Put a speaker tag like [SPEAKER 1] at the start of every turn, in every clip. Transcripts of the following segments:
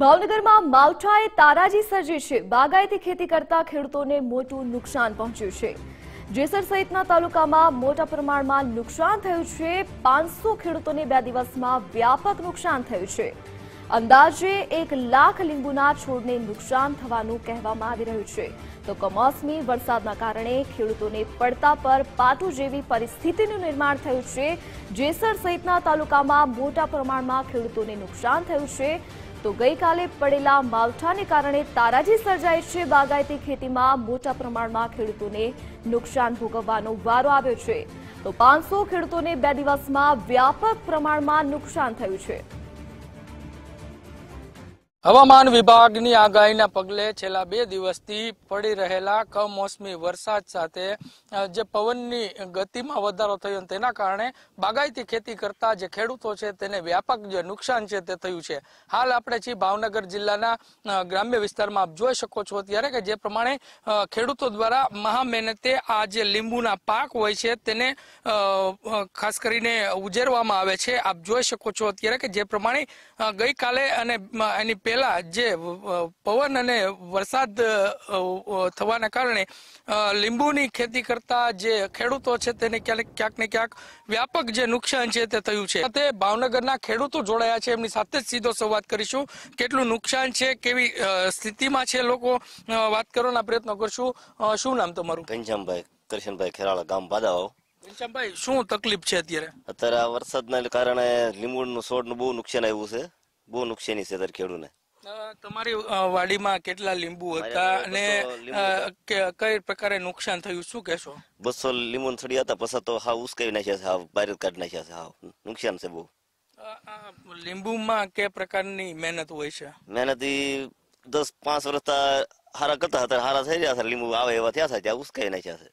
[SPEAKER 1] ભાવનગરમાં માવઠાએ તારાજી સર્જી છે બાગાયતી ખેતી કરતા ખેડૂતોને મોટું નુકસાન પહોંચ્યું છે જેસર સહિતના તાલુકામાં મોટા પ્રમાણમાં નુકસાન થયું છે પાંચસો ખેડૂતોને બે દિવસમાં વ્યાપક નુકસાન થયું છે અંદાજે એક લાખ લીંબુના છોડને નુકસાન થવાનું કહેવામાં આવી રહ્યું છે તો કમોસમી વરસાદના કારણે ખેડૂતોને પડતા પર પાટું જેવી પરિસ્થિતિનું નિર્માણ થયું છે જેસર સહિતના તાલુકામાં મોટા પ્રમાણમાં ખેડૂતોને નુકસાન થયું છે તો ગઈકાલે પડેલા માવઠાને કારણે તારાજી સર્જાય છે બાગાયતી ખેતીમાં મોટા પ્રમાણમાં ખેડૂતોને નુકસાન ભોગવવાનો વારો આવ્યો છે તો પાંચસો ખેડૂતોને બે દિવસમાં વ્યાપક પ્રમાણમાં નુકસાન થયું છે
[SPEAKER 2] હવામાન વિભાગની આગાહીના પગલે છેલ્લા બે દિવસથી પડી રહેલા કમોસમી વરસાદ સાથે જે પવનની ગતિમાં વધારો થયો તેના કારણે બાગાયતી ખેતી કરતા જે ખેડૂતો છે તેને વ્યાપક જે નુકસાન છે તે થયું છે હાલ આપણે છીએ ભાવનગર જિલ્લાના ગ્રામ્ય વિસ્તારમાં આપ જોઈ શકો છો ત્યારે કે જે પ્રમાણે ખેડૂતો દ્વારા મહા મહેનતે આ જે લીંબુના પાક હોય છે તેને ખાસ કરીને ઉજેરવામાં આવે છે આપ જોઈ શકો છો અત્યારે કે જે પ્રમાણે ગઈકાલે અને એની પહેલા જે પવન અને વરસાદ થવાના કારણે લીંબુની ખેતી કરતા જે ખેડૂતો છે તેને ક્યાંક ક્યાંક ને ક્યાંક વ્યાપક જે નુકસાન છે તે થયું છે તે ભાવનગરના ખેડૂતો જોડાયા છે એમની સાથે જ સીધો સંવાદ કરીશું કેટલું નુકસાન છે કેવી સ્થિતિમાં છે લોકો વાત કરવાના પ્રયત્નો કરશું
[SPEAKER 3] શું નામ તમારું ઘનશ્યામભાઈ કરશનભાઈ ખેરાળા ગામ બાદાઓ
[SPEAKER 2] ઘનશ્યામભાઈ શું તકલીફ
[SPEAKER 3] છે અત્યારે અત્યારે આ વરસાદના કારણે લીંબુનું છોડનું બહુ નુકસાન આવ્યું છે બહુ નુકસાની છે અત્યારે ખેડૂને
[SPEAKER 2] તમારી વાડીમાં કેટલા લીંબુ હતા અને કઈ પ્રકારે નુકસાન થયું શું કેશો
[SPEAKER 3] બસો લીંબુ સળિયા હતા પછી તો હા ઉસકાવી નાખ્યા છે હાવ બહાર કાઢી નાખ્યા છે હાવ નુકસાન છે બહુ
[SPEAKER 2] લીંબુમાં કે પ્રકારની મહેનત હોય છે
[SPEAKER 3] મહેનત દસ પાંચ વર્ષ હારા કરતા હતા હારા થઈ રહ્યા છે લીંબુ આવે એવા થયા છે ત્યાં ઉસકાઈ નાખ્યા છે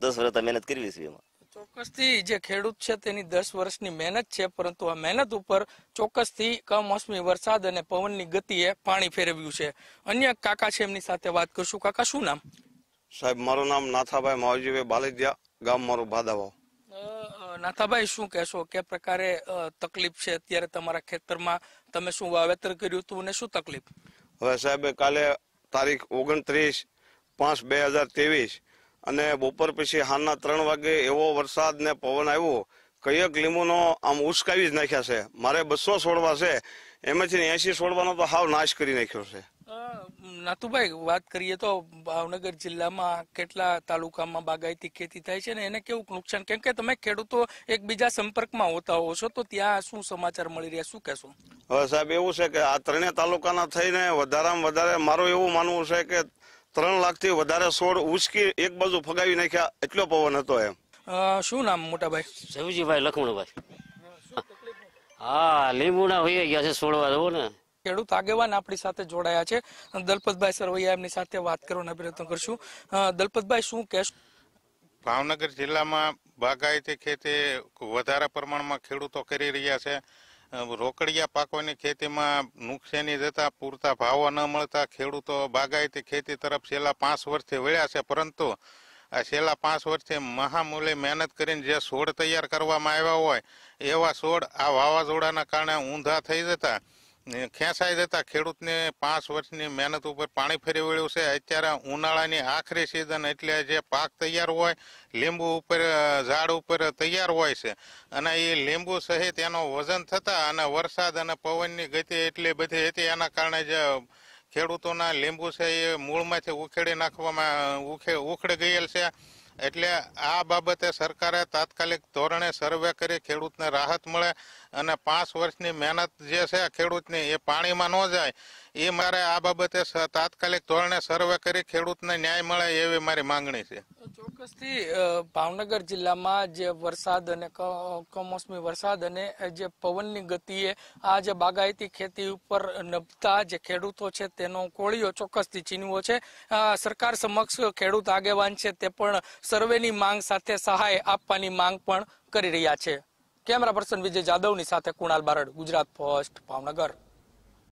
[SPEAKER 3] દસ વર્ષ મહેનત કરવી છે એમાં
[SPEAKER 2] ચોક્કસથી જે ખેડૂત છે તેની દસ વર્ષની મહેનત છે પરંતુ આ મહેનત ઉપર ચોક્કસથી કમોસમી વરસાદ અને પવનની ગતિએ પાણી ફેરવ્યું છે અન્ય કાકા છે એમની સાથે વાત કરશું કાકા શું નામ
[SPEAKER 3] સાહેબ મારું નામ નાથાભાઈ માવજીભાઈ બાલેદિયા ગામ મારું ભાદાવાવ
[SPEAKER 2] નાથાભાઈ શું કહેશો કે પ્રકારે તકલીફ છે અત્યારે તમારા ખેતરમાં તમે શું વાવેતર કર્યું હતું અને શું તકલીફ
[SPEAKER 3] હવે સાહેબ કાલે તારીખ ઓગણત્રીસ પાંચ બે હજાર ત્રેવીસ અને બપોર પછી હાલના ત્રણ વાગે એવો વરસાદ ને પવન આવ્યો કયક લીંબુનો આમ ઉસકાવી જ નાખ્યા છે મારે બસો છોડવા છે એમાંથી એસી છોડવાનો તો હાવ નાશ કરી નાખ્યો છે
[SPEAKER 2] નાતુભાઈ વાત કરીએ તો ભાવનગર જિલ્લામાં કેટલા તાલુકામાં બાગાયતી ખેતી થાય છે ને એને કેવું નુકસાન કેમ કે તમે ખેડૂતો એકબીજા સંપર્કમાં હોતા હો છો તો ત્યાં શું સમાચાર મળી રહ્યા શું કહેશો
[SPEAKER 3] હવે સાહેબ એવું છે કે આ ત્રણેય તાલુકાના થઈને વધારામાં વધારે મારું એવું માનવું છે કે ત્રણ લાખથી વધારે છોડ ઉચકી એક બાજુ ફગાવી નાખ્યા એટલો પવન હતો એમ
[SPEAKER 2] શું નામ મોટાભાઈ સવજીભાઈ લખમણભાઈ હા લીંબુના હોઈ ગયા છે છોડવા જવો ને ખેડૂત આગેવાન આપણી સાથે જોડાયા છે દલપતભાઈ સરવૈયા એમની સાથે વાત કરવાનો પ્રયત્ન કરશું દલપતભાઈ શું કહેશ
[SPEAKER 4] ભાવનગર જિલ્લામાં બાગાયતી ખેતી વધારે પ્રમાણમાં ખેડૂતો કરી રહ્યા છે રોકડિયા પાકોની ખેતીમાં નુકસાની જતા પૂરતા ભાવો ન મળતા ખેડૂતો બાગાયતી ખેતી તરફ છેલ્લા પાંચ વર્ષથી વળ્યા છે પરંતુ આ છેલ્લા પાંચ વર્ષથી મહામૂલે મહેનત કરીને જે છોડ તૈયાર કરવામાં આવ્યા હોય એવા છોડ આ વાવાઝોડાના કારણે ઊંધા થઈ જતા ખેંચાઈ જતા ખેડૂતને પાંચ વર્ષની મહેનત ઉપર પાણી ફેરવી વળ્યું છે અત્યારે ઉનાળાની આખરી સિઝન એટલે જે પાક તૈયાર હોય લીંબુ ઉપર ઝાડ ઉપર તૈયાર હોય છે અને એ લીંબુ સહિત એનો વજન થતા અને વરસાદ અને પવનની ગતિ એટલી બધી હતી એના કારણે જે ખેડૂતોના લીંબુ છે એ મૂળમાંથી ઉખેડી નાખવામાં ઉખે ઉખડી ગયેલ છે એટલે આ બાબતે સરકારે તાત્કાલિક ધોરણે સર્વે કરી ખેડૂતને રાહત મળે અને પાંચ વર્ષની મહેનત જે છે ખેડૂતની એ પાણીમાં ન જાય એ મારે આ બાબતે તાત્કાલિક ધોરણે સર્વે કરી ખેડૂતને ન્યાય મળે એવી મારી માંગણી છે
[SPEAKER 2] ચોક્કસથી ભાવનગર જિલ્લામાં જે વરસાદ અને કમોસમી વરસાદ અને જે પવનની ગતિએ આ જે બાગાયતી ખેતી ઉપર નભતા જે ખેડૂતો છે તેનો કોળીઓ ચોક્કસથી છીનવો છે સરકાર સમક્ષ ખેડૂત આગેવાન છે તે પણ સર્વેની માંગ સાથે સહાય આપવાની માંગ પણ કરી રહ્યા છે કેમેરા પર્સન વિજય જાદવની સાથે કુણાલ બારડ ગુજરાત પોસ્ટ ભાવનગર